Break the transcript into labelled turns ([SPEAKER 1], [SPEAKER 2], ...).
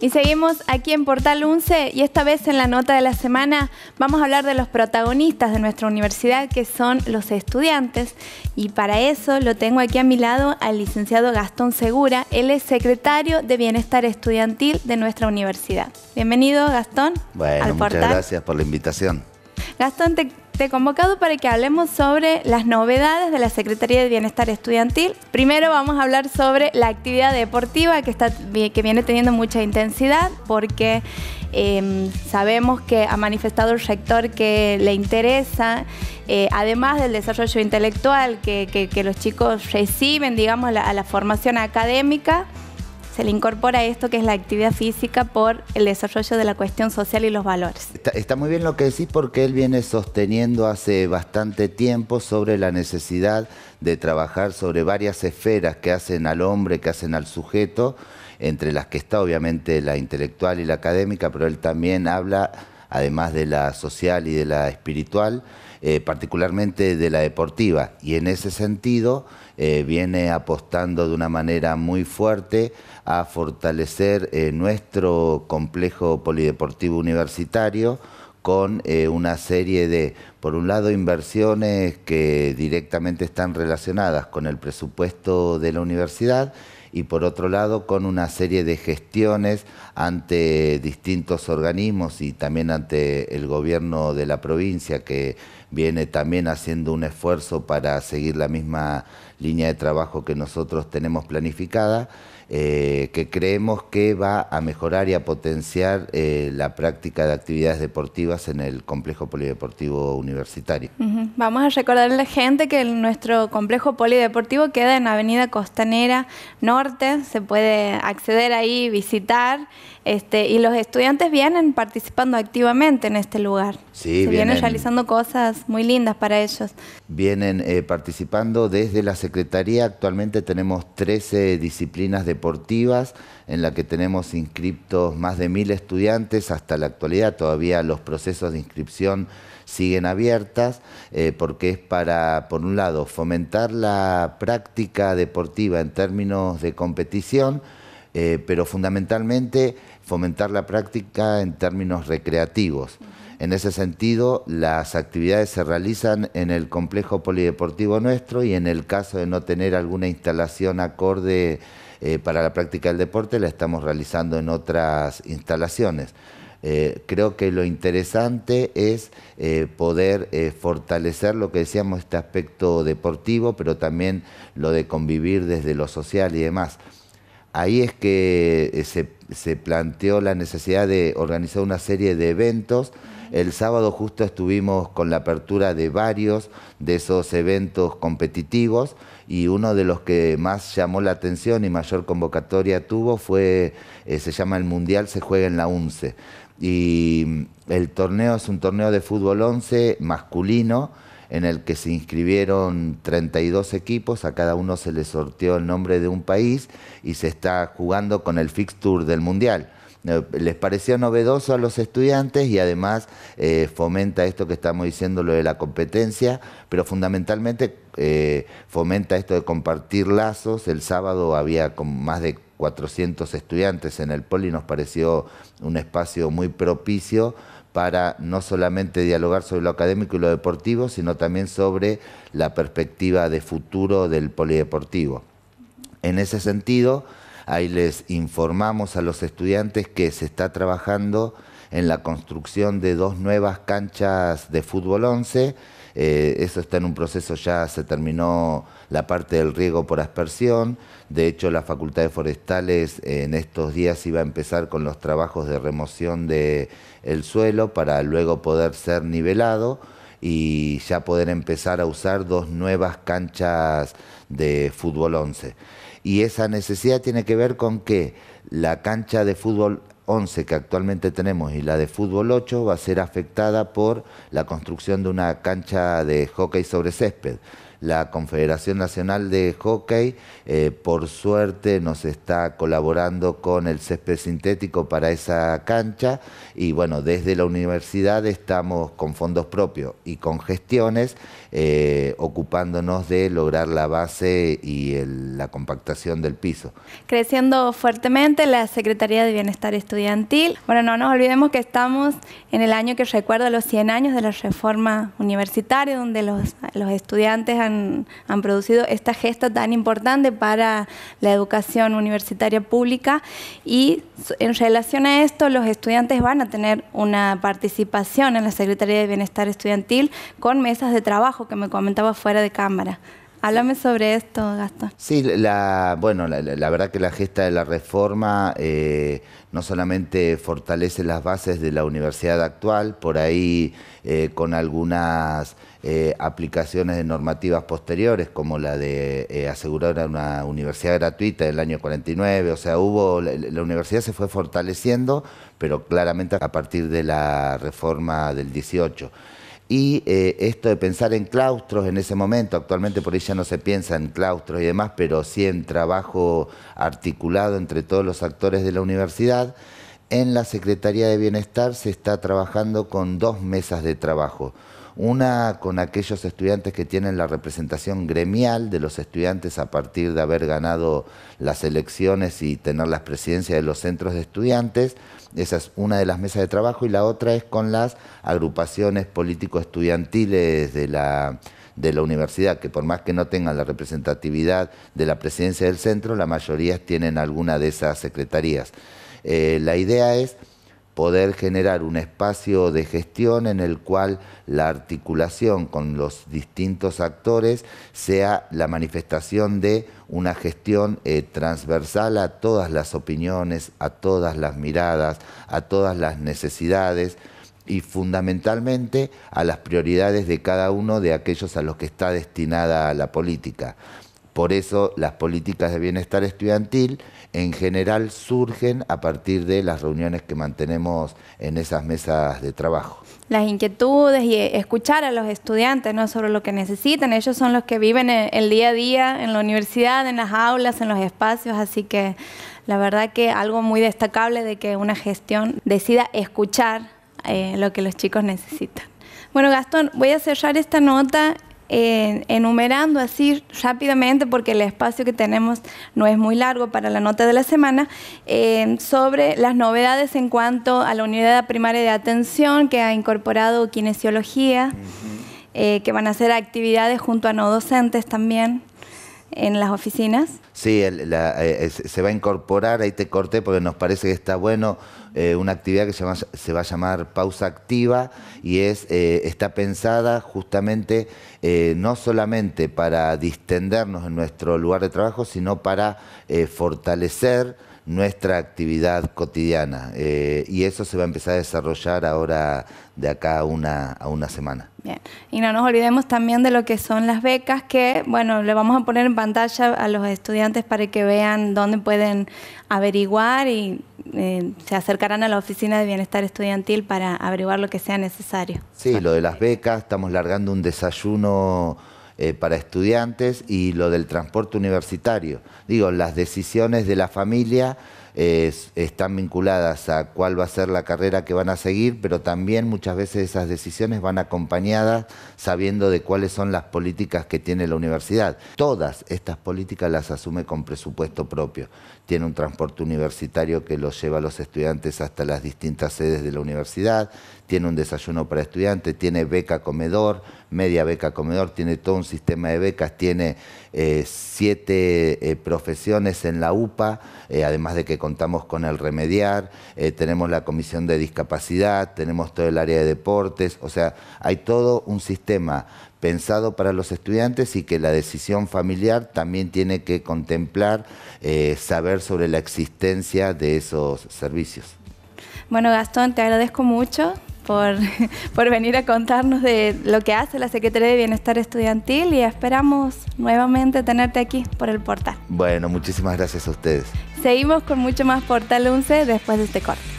[SPEAKER 1] Y seguimos aquí en Portal 11 y esta vez en la nota de la semana vamos a hablar de los protagonistas de nuestra universidad que son los estudiantes y para eso lo tengo aquí a mi lado al licenciado Gastón Segura, él es secretario de Bienestar Estudiantil de nuestra universidad. Bienvenido Gastón. Bueno, muchas gracias
[SPEAKER 2] por la invitación.
[SPEAKER 1] Gastón, te te he convocado para que hablemos sobre las novedades de la Secretaría de Bienestar Estudiantil. Primero vamos a hablar sobre la actividad deportiva que, está, que viene teniendo mucha intensidad porque em, sabemos que ha manifestado el sector que le interesa, eh, además del desarrollo intelectual que, los chicos reciben, digamos, a la formación académica se le incorpora esto que es la actividad física por el desarrollo de la cuestión social y los valores.
[SPEAKER 2] Está, muy bien lo que decís porque él viene sosteniendo hace bastante tiempo sobre la necesidad de trabajar sobre varias esferas que hacen al hombre, que hacen al sujeto, entre las que está obviamente la intelectual y la académica, pero él también habla además de la social y de la espiritual, eh, particularmente de la deportiva. Y en ese sentido eh, viene apostando de una manera muy fuerte a fortalecer eh, nuestro complejo polideportivo universitario con una serie de, por un lado, inversiones que directamente están relacionadas con el presupuesto de la universidad, y por otro lado con una serie de gestiones ante distintos organismos y también ante el gobierno de la provincia que viene también haciendo un esfuerzo para seguir la misma línea de trabajo que nosotros tenemos planificada. Eh, que creemos que va a mejorar y a potenciar eh, la práctica de actividades deportivas en el complejo polideportivo universitario.
[SPEAKER 1] Vamos a recordarle a la gente que nuestro complejo polideportivo queda en Avenida Costanera Norte, se puede acceder ahí, visitar. Este, y los estudiantes vienen participando activamente en este lugar. Sí, Se vienen, realizando cosas muy lindas para ellos.
[SPEAKER 2] Vienen eh, participando desde la Secretaría. Actualmente tenemos 13 disciplinas deportivas en la que tenemos inscriptos más de mil estudiantes. Hasta la actualidad todavía los procesos de inscripción siguen abiertas eh, porque es para, por un lado, fomentar la práctica deportiva en términos de competición, eh, pero fundamentalmente fomentar la práctica en términos recreativos. En ese sentido, las actividades se realizan en el complejo polideportivo nuestro y en el caso de no tener alguna instalación acorde eh, para la práctica del deporte, la estamos realizando en otras instalaciones. Eh, creo que lo interesante es eh, poder fortalecer lo que decíamos, este aspecto deportivo, pero también lo de convivir desde lo social y demás. Ahí es que eh, se, planteó la necesidad de organizar una serie de eventos. El sábado justo estuvimos con la apertura de varios de esos eventos competitivos y uno de los que más llamó la atención y mayor convocatoria tuvo fue, eh, se llama el Mundial se juega en la UNCE. Y mm, el torneo es un torneo de fútbol 11 masculino en el que se inscribieron 32 equipos, a cada uno se le sorteó el nombre de un país y se está jugando con el fixture del Mundial. Eh, Les pareció novedoso a los estudiantes y además eh, fomenta esto que estamos diciendo, lo de la competencia, pero fundamentalmente eh, fomenta esto de compartir lazos. El sábado había con más de 400 estudiantes en el poli, nos pareció un espacio muy propicio para no solamente dialogar sobre lo académico y lo deportivo, sino también sobre la perspectiva de futuro del polideportivo. En ese sentido, ahí les informamos a los estudiantes que se está trabajando en la construcción de dos nuevas canchas de fútbol 11 eh, eso está en un proceso, ya se terminó la parte del riego por aspersión. De hecho, la Facultad de Forestales eh, en estos días iba a empezar con los trabajos de remoción del suelo para luego poder ser nivelado y ya poder empezar a usar dos nuevas canchas de fútbol 11. Y esa necesidad tiene que ver con que la cancha de fútbol 11 que actualmente tenemos y la de fútbol 8 va a ser afectada por la construcción de una cancha de hockey sobre césped la Confederación Nacional de Hockey, eh, por suerte, nos está colaborando con el césped sintético para esa cancha y bueno, desde la universidad estamos con fondos propios y con gestiones eh, ocupándonos de lograr la base y la compactación del piso.
[SPEAKER 1] Creciendo fuertemente la Secretaría de Bienestar Estudiantil. Bueno, no nos olvidemos que estamos en el año que recuerda los 100 años de la reforma universitaria, donde los, los estudiantes han han, producido esta gesta tan importante para la educación universitaria pública y en relación a esto los estudiantes van a tener una participación en la Secretaría de Bienestar Estudiantil con mesas de trabajo que me comentaba fuera de cámara. Háblame sobre esto, Gastón.
[SPEAKER 2] Sí, la, bueno, la, verdad que la gesta de la reforma eh, no solamente fortalece las bases de la universidad actual, por ahí eh, con algunas eh, aplicaciones de normativas posteriores, como la de asegurar una universidad gratuita en el año 49, o sea, hubo, la universidad se fue fortaleciendo, pero claramente a partir de la reforma del 18. Y eh, esto de pensar en claustros en ese momento, actualmente por ahí ya no se piensa en claustros y demás, pero sí en trabajo articulado entre todos los actores de la universidad, en la Secretaría de Bienestar se está trabajando con dos mesas de trabajo una con aquellos estudiantes que tienen la representación gremial de los estudiantes a partir de haber ganado las elecciones y tener las presidencias de los centros de estudiantes. Esa es una de las mesas de trabajo y la otra es con las agrupaciones político-estudiantiles de la, universidad, que por más que no tengan la representatividad de la presidencia del centro, la mayoría tienen alguna de esas secretarías. Eh, la idea es poder generar un espacio de gestión en el cual la articulación con los distintos actores sea la manifestación de una gestión eh, transversal a todas las opiniones, a todas las miradas, a todas las necesidades y fundamentalmente a las prioridades de cada uno de aquellos a los que está destinada la política. Por eso las políticas de bienestar estudiantil en general surgen a partir de las reuniones que mantenemos en esas mesas de trabajo.
[SPEAKER 1] Las inquietudes y escuchar a los estudiantes ¿no? sobre lo que necesitan. Ellos son los que viven e-, el día a día en la universidad, en las aulas, en los espacios, así que la verdad que algo muy destacable de que una gestión decida escuchar eh, lo que los chicos necesitan. Bueno, Gastón, voy a cerrar esta nota enumerando así rápidamente, porque el espacio que tenemos no es muy largo para la nota de la semana, eh, sobre las novedades en cuanto a la unidad primaria de atención que ha incorporado kinesiología, eh, que van a hacer actividades junto a no docentes también en las oficinas?
[SPEAKER 2] Sí, eh, eh, se va a incorporar, ahí te corté porque nos parece que está bueno, eh, una actividad que se, va a llamar pausa activa y es, está pensada justamente no solamente para distendernos en nuestro lugar de trabajo, sino para fortalecer nuestra actividad cotidiana eh, y eso se va a empezar a desarrollar ahora de acá a una, a una semana.
[SPEAKER 1] Bien, y no nos olvidemos también de lo que son las becas que, bueno, le vamos a poner en pantalla a los estudiantes para que vean dónde pueden averiguar y eh, se acercarán a la oficina de bienestar estudiantil para averiguar lo que sea necesario.
[SPEAKER 2] Sí, lo de las becas, estamos largando un desayuno eh, para estudiantes y lo del transporte universitario. Digo, las decisiones de la familia están vinculadas a cuál va a ser la carrera que van a seguir, pero también muchas veces esas decisiones van acompañadas sabiendo de cuáles son las políticas que tiene la universidad. Todas estas políticas las asume con presupuesto propio. Tiene un transporte universitario que los lleva a los estudiantes hasta las distintas sedes de la universidad, tiene un desayuno para estudiantes, tiene beca comedor, media beca comedor, tiene todo un sistema de becas, tiene eh, siete eh, profesiones en la UPA, eh, además de que contamos con el remediar, eh, tenemos la comisión de discapacidad, tenemos todo el área de deportes, o sea, hay todo un sistema pensado para los estudiantes y que la decisión familiar también tiene que contemplar eh, saber sobre la existencia de esos servicios.
[SPEAKER 1] Bueno, Gastón, te agradezco mucho por, por, venir a contarnos de lo que hace la Secretaría de Bienestar Estudiantil y esperamos nuevamente tenerte aquí por el portal.
[SPEAKER 2] Bueno, muchísimas gracias a ustedes.
[SPEAKER 1] Seguimos con mucho más Portal 11 después de este corte.